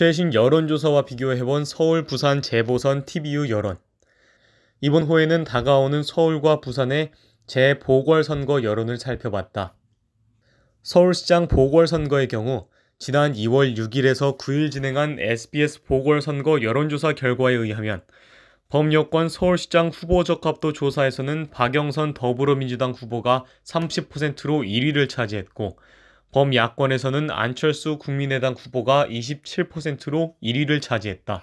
최신 여론조사와 비교해본 서울, 부산, 재보선, TBU 여론. 이번 호에는 다가오는 서울과 부산의 재보궐선거 여론을 살펴봤다. 서울시장 보궐선거의 경우 지난 2월 6일에서 9일 진행한 SBS 보궐선거 여론조사 결과에 의하면 범여권 서울시장 후보 적합도 조사에서는 박영선 더불어민주당 후보가 30%로 1위를 차지했고 범야권에서는 안철수 국민의당 후보가 27%로 1위를 차지했다.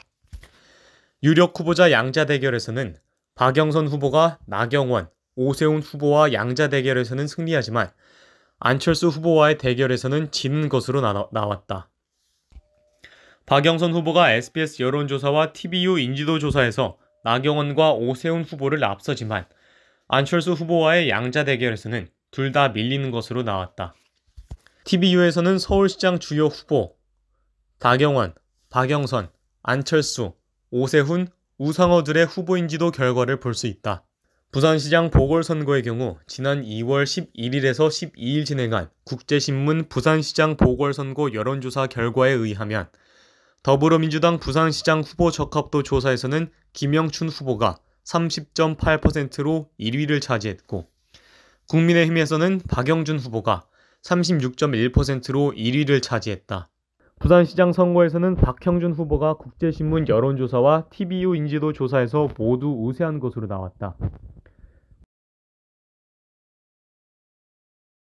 유력 후보자 양자 대결에서는 박영선 후보가 나경원, 오세훈 후보와 양자 대결에서는 승리하지만 안철수 후보와의 대결에서는 지는 것으로 나, 나왔다. 박영선 후보가 SBS 여론조사와 TBU 인지도조사에서 나경원과 오세훈 후보를 앞서지만 안철수 후보와의 양자 대결에서는 둘 다 밀리는 것으로 나왔다. t v u 에서는 서울시장 주요 후보 박영원 박영선, 안철수, 오세훈, 우상호들의 후보인지도 결과를 볼 수 있다. 부산시장 보궐선거의 경우 지난 2월 11일에서 12일 진행한 국제신문 부산시장 보궐선거 여론조사 결과에 의하면 더불어민주당 부산시장 후보 적합도 조사에서는 김영춘 후보가 30.8%로 1위를 차지했고 국민의힘에서는 박영준 후보가 36.1%로 1위를 차지했다. 부산시장 선거에서는 박형준 후보가 국제신문 여론조사와 TBU 인지도 조사에서 모두 우세한 것으로 나왔다.